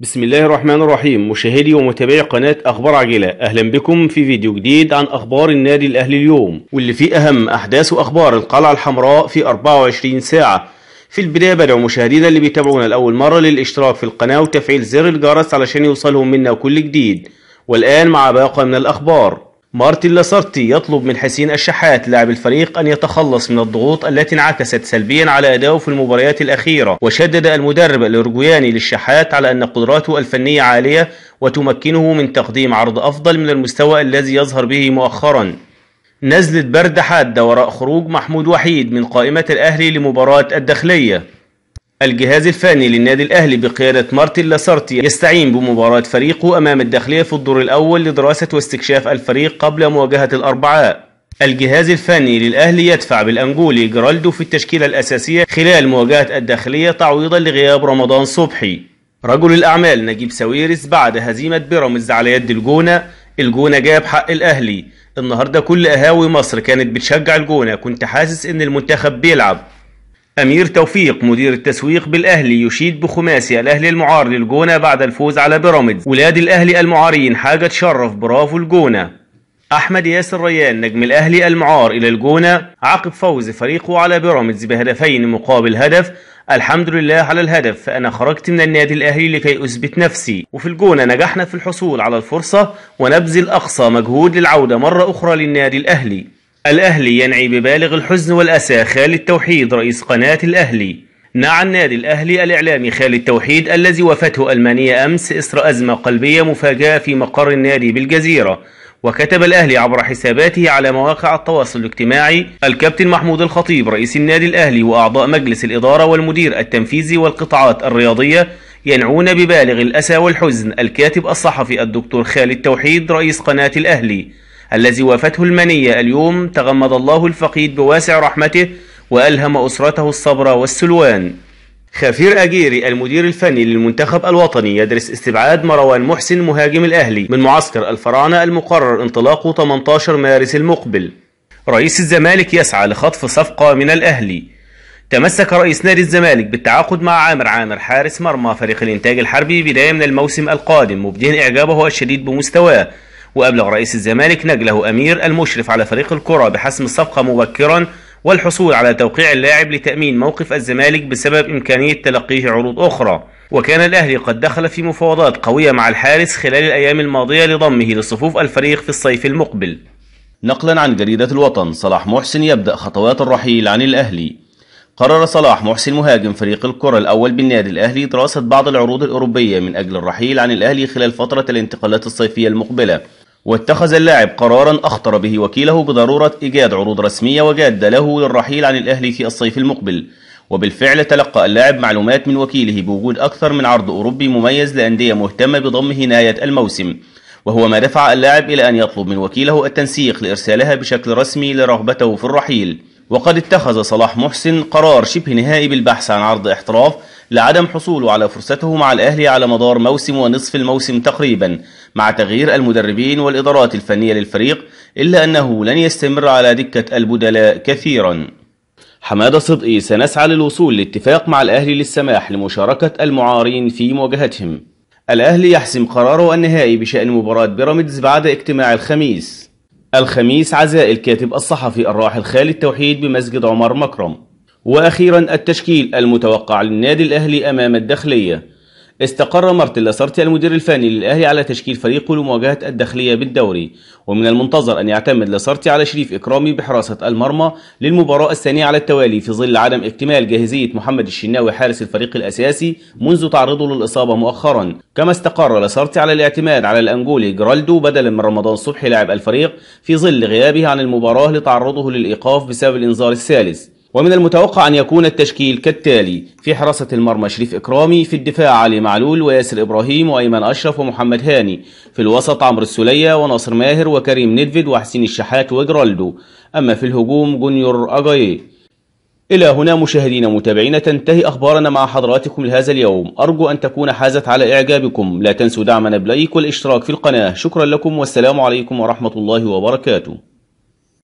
بسم الله الرحمن الرحيم مشاهدي ومتابعي قناة أخبار عاجلة أهلا بكم في فيديو جديد عن أخبار النادي الأهلي اليوم واللي فيه أهم أحداث وأخبار القلعة الحمراء في 24 ساعة في البداية بدعو مشاهدينا اللي بيتابعونا لأول مرة للاشتراك في القناة وتفعيل زر الجرس علشان يوصلهم منا كل جديد والآن مع باقة من الأخبار مارتن لاسارتي يطلب من حسين الشحات لاعب الفريق أن يتخلص من الضغوط التي انعكست سلبيا على أدائه في المباريات الأخيرة وشدد المدرب الاورجواياني للشحات على أن قدراته الفنية عالية وتمكنه من تقديم عرض أفضل من المستوى الذي يظهر به مؤخرا نزلة برد حادة وراء خروج محمود وحيد من قائمة الأهلي لمباراة الداخلية الجهاز الفني للنادي الأهلي بقيادة مارتن لاسارتي يستعين بمباراة فريقه أمام الداخلية في الدور الأول لدراسة واستكشاف الفريق قبل مواجهة الأربعاء الجهاز الفني للأهلي يدفع بالأنجولي جرالدو في التشكيلة الأساسية خلال مواجهة الداخلية تعويضا لغياب رمضان صبحي رجل الأعمال نجيب ساويرس بعد هزيمة بيراميدز على يد الجونة الجونة جاب حق الأهلي النهاردة كل أهاوي مصر كانت بتشجع الجونة كنت حاسس إن المنتخب بيلعب أمير توفيق مدير التسويق بالأهلي يشيد بخماسي الأهلي المعار للجونة بعد الفوز على بيراميدز ولاد الأهلي المعارين حاجة تشرف برافو الجونة أحمد ياسر ريان نجم الأهلي المعار إلى الجونة عقب فوز فريقه على بيراميدز بهدفين مقابل هدف الحمد لله على الهدف فأنا خرجت من النادي الأهلي لكي أثبت نفسي وفي الجونة نجحنا في الحصول على الفرصة ونبذل أقصى مجهود للعودة مرة أخرى للنادي الأهلي الأهلي ينعي ببالغ الحزن والأسى خالد توحيد رئيس قناة الأهلي نعى النادي الأهلي الإعلامي خالد توحيد الذي وفته ألمانية أمس إثر أزمة قلبية مفاجأة في مقر النادي بالجزيرة وكتب الأهلي عبر حساباته على مواقع التواصل الاجتماعي الكابتن محمود الخطيب رئيس النادي الأهلي وأعضاء مجلس الإدارة والمدير التنفيذي والقطاعات الرياضية ينعون ببالغ الأسى والحزن الكاتب الصحفي الدكتور خالد توحيد رئيس قناة الأهلي الذي وافته المنية اليوم تغمد الله الفقيد بواسع رحمته وألهم أسرته الصبر والسلوان خفير أجيري المدير الفني للمنتخب الوطني يدرس استبعاد مروان محسن مهاجم الأهلي من معسكر الفراعنة المقرر انطلاقه 18 مارس المقبل رئيس الزمالك يسعى لخطف صفقة من الأهلي تمسك رئيس نادي الزمالك بالتعاقد مع عامر عامر حارس مرمى فريق الإنتاج الحربي بداية من الموسم القادم مبدئا إعجابه الشديد بمستواه وأبلغ رئيس الزمالك نجله أمير المشرف على فريق الكرة بحسم الصفقة مبكرا والحصول على توقيع اللاعب لتأمين موقف الزمالك بسبب إمكانية تلقيه عروض أخرى وكان الأهلي قد دخل في مفاوضات قوية مع الحارس خلال الأيام الماضية لضمه لصفوف الفريق في الصيف المقبل نقلا عن جريدة الوطن صلاح محسن يبدأ خطوات الرحيل عن الأهلي قرر صلاح محسن مهاجم فريق الكرة الأول بالنادي الأهلي دراسة بعض العروض الأوروبية من أجل الرحيل عن الأهلي خلال فترة الانتقالات الصيفية المقبلة واتخذ اللاعب قرارا أخطر به وكيله بضرورة إيجاد عروض رسمية وجادة له للرحيل عن الأهلي في الصيف المقبل وبالفعل تلقى اللاعب معلومات من وكيله بوجود أكثر من عرض أوروبي مميز لأندية مهتمة بضمه نهايه الموسم وهو ما دفع اللاعب إلى أن يطلب من وكيله التنسيق لإرسالها بشكل رسمي لرغبته في الرحيل وقد اتخذ صلاح محسن قرار شبه نهائي بالبحث عن عرض احتراف لعدم حصوله على فرصته مع الأهلي على مدار موسم ونصف الموسم تقريبا مع تغيير المدربين والإدارات الفنية للفريق إلا أنه لن يستمر على دكة البدلاء كثيرا حمادة صدقي سنسعى للوصول لاتفاق مع الأهلي للسماح لمشاركة المعارين في مواجهتهم الأهلي يحسم قراره النهائي بشأن مباراة بيراميدز بعد اجتماع الخميس الخميس عزاء الكاتب الصحفي الراحل خالد توحيد بمسجد عمر مكرم واخيرا التشكيل المتوقع للنادي الاهلي امام الداخليه استقر مارتن لاسارتي المدير الفني للأهلي على تشكيل فريقه لمواجهة الداخلية بالدوري ومن المنتظر أن يعتمد لأسارتي على شريف إكرامي بحراسة المرمى للمباراة الثانية على التوالي في ظل عدم اكتمال جاهزية محمد الشناوي حارس الفريق الأساسي منذ تعرضه للإصابة مؤخرا كما استقر لأسارتي على الاعتماد على الأنجولي جرالدو بدلا من رمضان صبحي لاعب الفريق في ظل غيابه عن المباراة لتعرضه للإيقاف بسبب الإنذار الثالث ومن المتوقع أن يكون التشكيل كالتالي في حراسة المرمى شريف إكرامي في الدفاع علي معلول وياسر إبراهيم وأيمن أشرف ومحمد هاني في الوسط عمرو السولية وناصر ماهر وكريم ندفد وحسين الشحات وجرالدو أما في الهجوم جونيور أجاي إلى هنا مشاهدينا متابعين تنتهي أخبارنا مع حضراتكم لهذا اليوم أرجو أن تكون حازت على إعجابكم لا تنسوا دعمنا بلايك والاشتراك في القناة شكرا لكم والسلام عليكم ورحمة الله وبركاته